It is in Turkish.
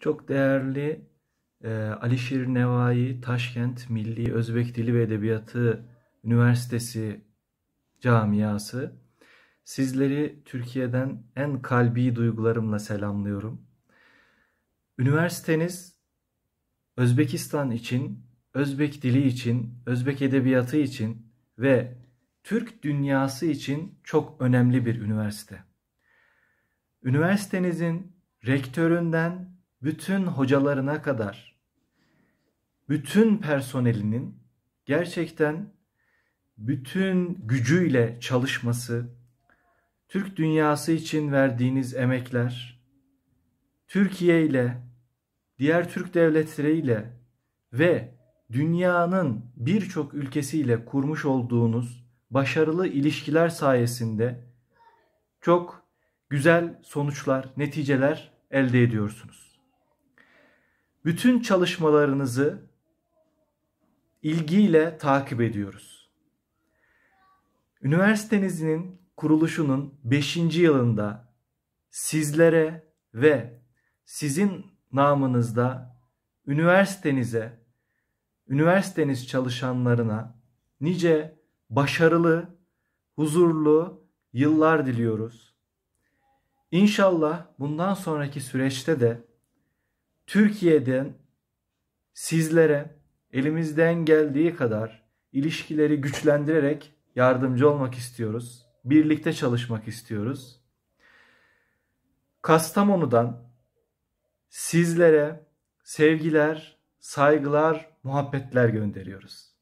Çok değerli e, Alişir Nevai Taşkent Milli Özbek Dili ve Edebiyatı Üniversitesi camiası. Sizleri Türkiye'den en kalbi duygularımla selamlıyorum. Üniversiteniz Özbekistan için, Özbek dili için, Özbek edebiyatı için ve Türk dünyası için çok önemli bir üniversite. Üniversitenizin rektöründen bütün hocalarına kadar bütün personelinin gerçekten bütün gücüyle çalışması, Türk dünyası için verdiğiniz emekler, Türkiye ile, diğer Türk devletleriyle ve dünyanın birçok ülkesiyle kurmuş olduğunuz başarılı ilişkiler sayesinde çok güzel sonuçlar, neticeler elde ediyorsunuz bütün çalışmalarınızı ilgiyle takip ediyoruz. Üniversitenizin kuruluşunun 5. yılında sizlere ve sizin namınızda üniversitenize, üniversiteniz çalışanlarına nice başarılı, huzurlu yıllar diliyoruz. İnşallah bundan sonraki süreçte de Türkiye'den sizlere elimizden geldiği kadar ilişkileri güçlendirerek yardımcı olmak istiyoruz. Birlikte çalışmak istiyoruz. Kastamonu'dan sizlere sevgiler, saygılar, muhabbetler gönderiyoruz.